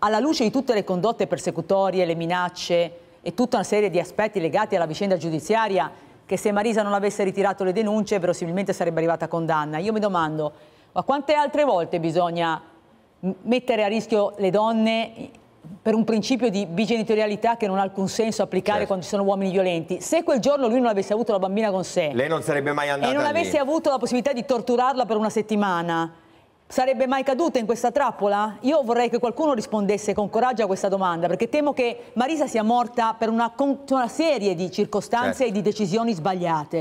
alla luce di tutte le condotte persecutorie, le minacce e tutta una serie di aspetti legati alla vicenda giudiziaria, che se Marisa non avesse ritirato le denunce verosimilmente sarebbe arrivata a condanna. Io mi domando, ma quante altre volte bisogna mettere a rischio le donne per un principio di bigenitorialità che non ha alcun senso applicare certo. quando ci sono uomini violenti. Se quel giorno lui non avesse avuto la bambina con sé... Lei non sarebbe mai andata E non avesse lì. avuto la possibilità di torturarla per una settimana Sarebbe mai caduta in questa trappola? Io vorrei che qualcuno rispondesse con coraggio a questa domanda, perché temo che Marisa sia morta per una, una serie di circostanze certo. e di certo. decisioni sbagliate.